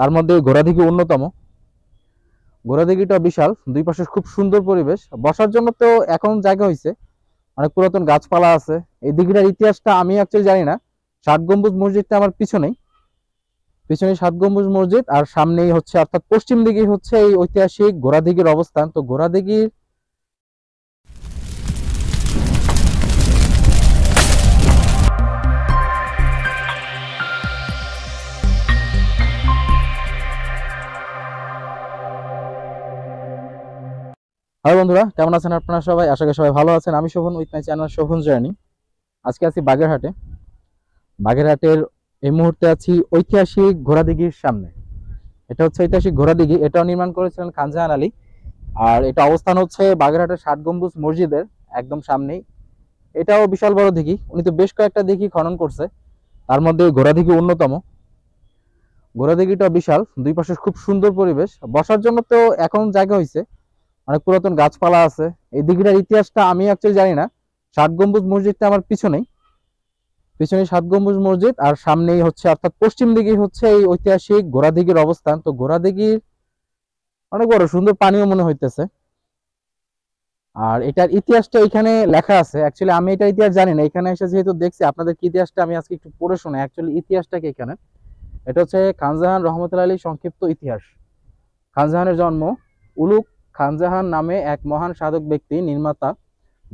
তার মধ্যে ঘোড়া অন্যতম ঘোড়া দিঘিটা বিশাল দুই পাশে খুব সুন্দর পরিবেশ বসার জন্য তো এখন জায়গা হয়েছে অনেক পুরাতন গাছপালা আছে এই দিঘিটার ইতিহাসটা আমি অ্যাকচুয়ালি জানি না সাত গম্বুজ মসজিদটা আমার পিছনেই পিছনে সাত গম্বুজ মসজিদ আর সামনেই হচ্ছে অর্থাৎ পশ্চিম দিকে হচ্ছে এই ঐতিহাসিক ঘোড়াদিঘির অবস্থান তো ঘোড়াদিঘির হয় বন্ধুরা কেমন আছেন আপনারা সবাই আশা করি সবাই ভালো আছেন আমি Shovon with my channel Shovon journey আজকে আছি বাগেরহাটে বাগেরহাটের এই মুহূর্তে আছি ঐতিহাসিক ঘোড়াদিঘির সামনে এটা হচ্ছে ঐতিহাসিক ঘোড়াদিঘি এটাও নির্মাণ করেছিলেন খানজাহান আলী আর এটা অবস্থান হচ্ছে বাগেরহাটের ষাট গম্বুজ মসজিদের একদম সামনেই এটাও বিশাল বড় দিঘি উনি তো বেশ কয়েকটা দিঘি খনন করছে তার মধ্যে ঘোড়াদিঘি অন্যতম ঘোড়াদিঘিটা বিশাল দুই পাশে খুব সুন্দর পরিবেশ বসার জন্য তো এখন জায়গা হয়েছে অনেক মানে পুরাতন গাছপালা আছে এই দিঘিটার ইতিহাসটা আমি অ্যাকচুয়ালি জানি না সাত গম্বুজ মসজিদটা আমার পিছনেই পিছনে সাত গম্বুজ মসজিদ আর সামনেই হচ্ছে অর্থাৎ পশ্চিম দিকে হচ্ছে এই ঐতিহাসিক ঘোড়াদিঘির অবস্থান তো ঘোড়াদিঘির অনেক বড় সুন্দর পানিও মনে হইতেছে আর এটার ইতিহাসটা এখানে লেখা আছে অ্যাকচুয়ালি আমি এটার ইতিহাস জানি না এখানে এসে যেহেতু দেখছি আপনাদের ইতিহাসটা আমি আজকে একটু পড়ে শোনা অ্যাকচুয়ালি ইতিহাসটাকে এখানে এটা হচ্ছে খানজাহান রহমতুল্লাহ আলী সংক্ষিপ্ত ইতিহাস খানজাহানের জন্ম উলুক খানজাহান নামে এক মহান সাধক ব্যক্তি নির্মাতা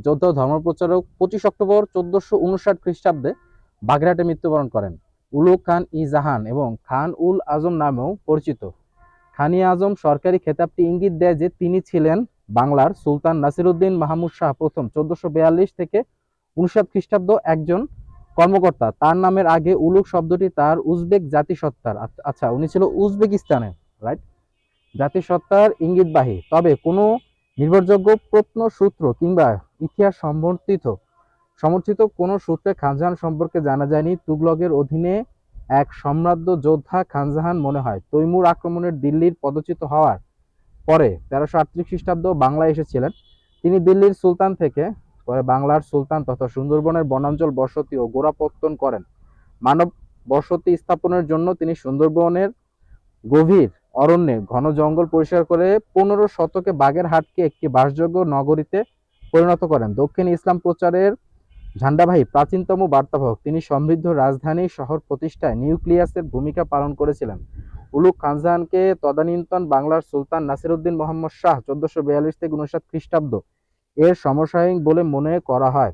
যোদ্ধ ধর্মপ্রচারক পঁচিশ অক্টোবর চোদ্দশো উনষাট খ্রিস্টাব্দে বাগরাটে মৃত্যুবরণ করেন উলুগ খান ই জাহান এবং খান উল আজম নামেও পরিচিত খানি আজম সরকারি খেতাবটি ইঙ্গিত দেয় যে তিনি ছিলেন বাংলার সুলতান নাসিরুদ্দিন মাহমুদ শাহ প্রথম চোদ্দশো বিয়াল্লিশ থেকে উনষাট খ্রিস্টাব্দ একজন কর্মকর্তা তার নামের আগে উলুক শব্দটি তার উজবেক জাতিসত্তার আচ্ছা উনি ছিল উজবেকিস্তানের রাইট জাতিসত্তার ইঙ্গিতবাহী তবে কোনো নির্ভরযোগ্য প্রত্নসূত্র কিংবা ইতিহাস সমর্থিত সমর্থিত কোনো সূত্রে খানজাহান সম্পর্কে জানা যায়নি তুগলগের অধীনে এক সম্রাজ্য যোদ্ধা খানজাহান মনে হয় তৈমুর আক্রমণের দিল্লির পদচিত হওয়ার পরে তেরোশো আটত্রিশ খ্রিস্টাব্দ বাংলায় এসেছিলেন তিনি দিল্লির সুলতান থেকে পরে বাংলার সুলতান তথা সুন্দরবনের বনাঞ্চল বসতি ও গোড়াপত্তন করেন মানব বসতি স্থাপনের জন্য তিনি সুন্দরবনের গভীর অরণ্যে ঘন জঙ্গল পরিষ্কার করে পনেরো শতকে হাটকে একটি বাসযোগ্য নগরীতে পরিণত করেন দক্ষিণ ইসলাম প্রচারের ঝান্ডাবাহী প্রাচীনতম বার্তাবাহক তিনি সমৃদ্ধ রাজধানী শহর প্রতিষ্ঠায় নিউক্লিয়াসের ভূমিকা পালন করেছিলেন উলুক খানজাহানকে তদানীন্তন বাংলার সুলতান নাসিরুদ্দিন মোহাম্মদ শাহ চোদ্দশো বিয়াল্লিশ থেকে উনষাট খ্রিস্টাব্দ এর সমসাময়িক বলে মনে করা হয়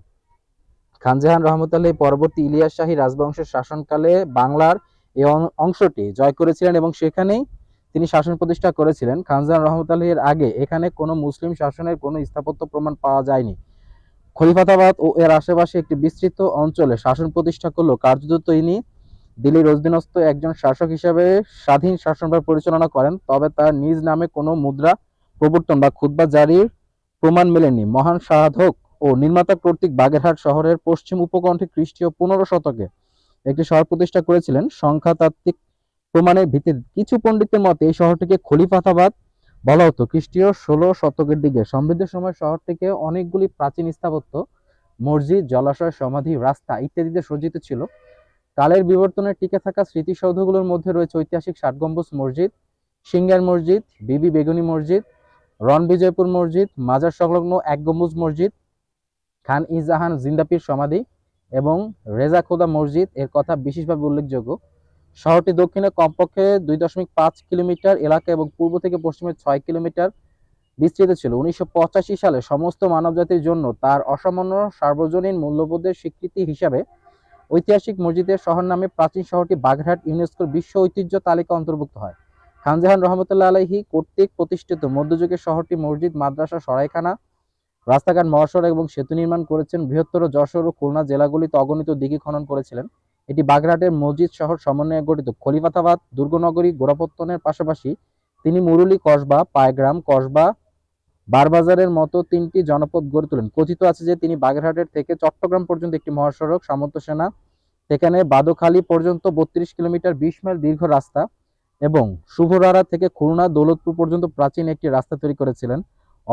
খানজাহান রহমতাল্লাহ পরবর্তী ইলিয়াস শাহী রাজবংশের শাসনকালে বাংলার এ অংশটি জয় করেছিলেন এবং সেখানেই তিনি শাসন প্রতিষ্ঠা করেছিলেন খানজান রহমত আলীর আগে এখানে কোনো মুসলিম শাসনের কোনো স্থাপত্য প্রমাণ পাওয়া যায়নি খলিফাতাবাদ ও এর আশেপাশে একটি বিস্তৃত অঞ্চলে শাসন প্রতিষ্ঠা করলেও কার্যত তিনি দিল্লির অধীনস্থ একজন শাসক হিসেবে স্বাধীন শাসনভার পরিচালনা করেন তবে তার নিজ নামে কোনো মুদ্রা প্রবর্তন বা খুদ্া জারির প্রমাণ মেলেনি মহান সাধক ও নির্মাতা কর্তৃক বাগেরহাট শহরের পশ্চিম উপকণ্ঠে খ্রিস্টীয় পনেরো শতকে একটি শহর প্রতিষ্ঠা করেছিলেন সংখ্যাতাত্ত্বিক প্রমাণের ভিত্তিতে কিছু পণ্ডিতের মতে এই শহরটিকে খলিফাতাবাদ বলা হতো খ্রিস্টীয় ষোলো শতকের দিকে সমৃদ্ধ সময় শহরটিকে অনেকগুলি প্রাচীন স্থাপত্য মসজিদ জলাশয় সমাধি রাস্তা ইত্যাদিতে সজ্জিত ছিল কালের বিবর্তনে টিকে থাকা স্মৃতিসৌধগুলোর মধ্যে রয়েছে ঐতিহাসিক ষাট গম্বুজ মসজিদ সিঙ্গার মসজিদ বিবি বেগুনি মসজিদ রণবিজয়পুর মসজিদ মাজার সংলগ্ন এক গম্বুজ মসজিদ খান ইজাহান জিন্দাপির সমাধি এবং রেজা খোদা মসজিদ এর কথা বিশেষভাবে উল্লেখযোগ্য শহরটি দক্ষিণে কমপক্ষে দুই দশমিক পাঁচ কিলোমিটার এলাকা এবং পূর্ব থেকে পশ্চিমে ছয় কিলোমিটার বিস্তৃত ছিল উনিশশো সালে সমস্ত মানবজাতির জন্য তার অসামান্য সার্বজনীন মূল্যবোধের স্বীকৃতি হিসাবে ঐতিহাসিক মসজিদের শহর নামে প্রাচীন শহরটি বাঘরাট ইউনেস্কোর বিশ্ব ঐতিহ্য তালিকা অন্তর্ভুক্ত হয় খানজাহান রহমতুল্লাহ আলহি কর্তৃক প্রতিষ্ঠিত মধ্যযুগের শহরটি মসজিদ মাদ্রাসা সরাইখানা রাস্তাঘাট মহাসড়ক এবং সেতু নির্মাণ করেছেন বৃহত্তর যশোর ও খুলনা জেলাগুলিতে অগণিত দিঘি খনন করেছিলেন এটি বাগরাটের মসজিদ শহর সমন্বয়ে গঠিত খলিফাতাবাদ দুর্গনগরী গোড়াপত্তনের পাশাপাশি তিনি মুরুলি কসবা পায়গ্রাম কসবা বারবাজারের মতো তিনটি জনপদ গড়ে তোলেন কথিত আছে যে তিনি বাগেরহাটের থেকে চট্টগ্রাম পর্যন্ত একটি মহাসড়ক সামন্ত সেনা সেখানে বাদোখালী পর্যন্ত বত্রিশ কিলোমিটার বিশ মাইল দীর্ঘ রাস্তা এবং শুভরারা থেকে খুলনা দৌলতপুর পর্যন্ত প্রাচীন একটি রাস্তা তৈরি করেছিলেন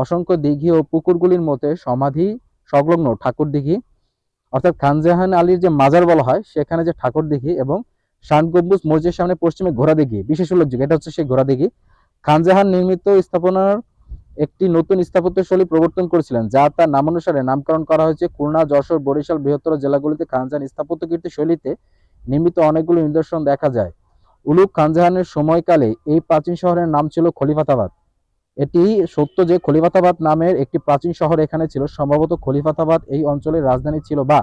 অসংখ্য দিঘি ও পুকুরগুলির মধ্যে সমাধি সংলগ্ন ঠাকুর দিঘি অর্থাৎ খানজাহান আলীর যে মাজার বলা হয় সেখানে যে ঠাকুর দেখি এবং শান গম্বুজ মসজিদের সামনে পশ্চিমে ঘোড়া দেখি বিশেষ উল্লেখযোগ্য এটা হচ্ছে সেই ঘোড়া দেখি খানজাহান নির্মিত স্থাপনার একটি নতুন স্থাপত্যশৈলী প্রবর্তন করেছিলেন যা তার নামানুসারে নামকরণ করা হয়েছে খুলনা যশোর বরিশাল বৃহত্তর জেলাগুলিতে খানজাহান স্থাপত্য কীর্তি শৈলীতে নির্মিত অনেকগুলো নিদর্শন দেখা যায় উলুক খানজাহানের সময়কালে এই প্রাচীন শহরের নাম ছিল খলিফাতাবাদ এটি সত্য যে খলিফাতাবাদ নামের একটি প্রাচীন শহর এখানে ছিল সম্ভবত খলিফাতাবাদ এই অঞ্চলের রাজধানী ছিল বা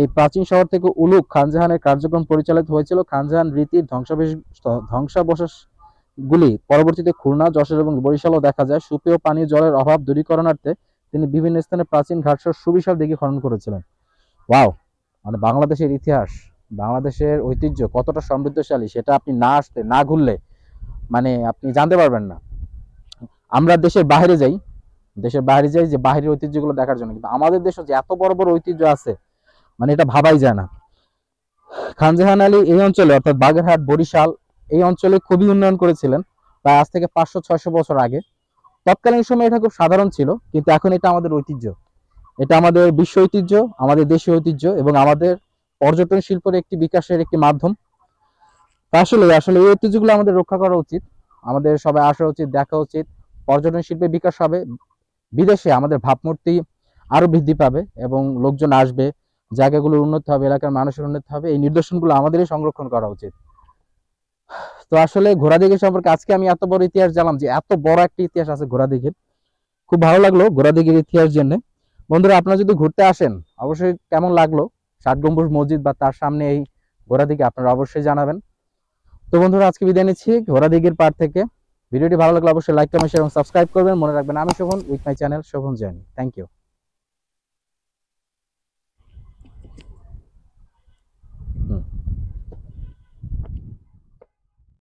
এই প্রাচীন শহর থেকে উলুক খানজাহানের কার্যক্রম পরিচালিত হয়েছিল খানজাহান রীতির ধ্বংসাবশেষ ধ্বংসাবশেষগুলি পরবর্তীতে খুলনা যশোর এবং বরিশালও দেখা যায় সুপেয় পানীয় জলের অভাব দূরীকরণার্থে তিনি বিভিন্ন স্থানে প্রাচীন ঘাটসহ সুবিশাল দিকে খনন করেছিলেন ওয়াও মানে বাংলাদেশের ইতিহাস বাংলাদেশের ঐতিহ্য কতটা সমৃদ্ধশালী সেটা আপনি না আসতে না ঘুরলে মানে আপনি জানতে পারবেন না আমরা দেশের বাইরে যাই দেশের বাইরে যাই যে বাহিরের ঐতিহ্যগুলো দেখার জন্য কিন্তু আমাদের দেশে যে এত বড় বড় ঐতিহ্য আছে মানে এটা ভাবাই যায় না খানজাহান আলী এই অঞ্চলে অর্থাৎ বাগেরহাট বরিশাল এই অঞ্চলে খুবই উন্নয়ন করেছিলেন প্রায় আজ থেকে পাঁচশো ছয়শো বছর আগে তৎকালীন সময় এটা খুব সাধারণ ছিল কিন্তু এখন এটা আমাদের ঐতিহ্য এটা আমাদের বিশ্ব ঐতিহ্য আমাদের দেশীয় ঐতিহ্য এবং আমাদের পর্যটন শিল্পের একটি বিকাশের একটি মাধ্যম আসলে আসলে এই ঐতিহ্যগুলো আমাদের রক্ষা করা উচিত আমাদের সবাই আসা উচিত দেখা উচিত পর্যটন শিল্পের বিকাশ হবে বিদেশে আমাদের ভাবমূর্তি আরও বৃদ্ধি পাবে এবং লোকজন আসবে জায়গাগুলোর উন্নতি হবে এলাকার মানুষের উন্নতি হবে এই নির্দেশনগুলো আমাদেরই সংরক্ষণ করা উচিত তো আসলে ঘোড়া দিঘির সম্পর্কে আজকে আমি এত বড় ইতিহাস জানলাম যে এত বড় একটা ইতিহাস আছে ঘোড়া দিঘির খুব ভালো লাগলো ঘোড়া দিঘির ইতিহাস জেনে বন্ধুরা আপনারা যদি ঘুরতে আসেন অবশ্যই কেমন লাগলো ষাট গম্বুজ মসজিদ বা তার সামনে এই ঘোড়া দিঘি আপনারা অবশ্যই জানাবেন তো বন্ধুরা আজকে বিদায় নিচ্ছি ঘোড়া দিঘির পার থেকে ভিডিওটি ভালো লাগলে অবশ্যই লাইক কমেন্ট এবং সাবস্ক্রাইব করবেন মনে রাখবেন আমি Shovon with my channel Shovon জানি থ্যাংক ইউ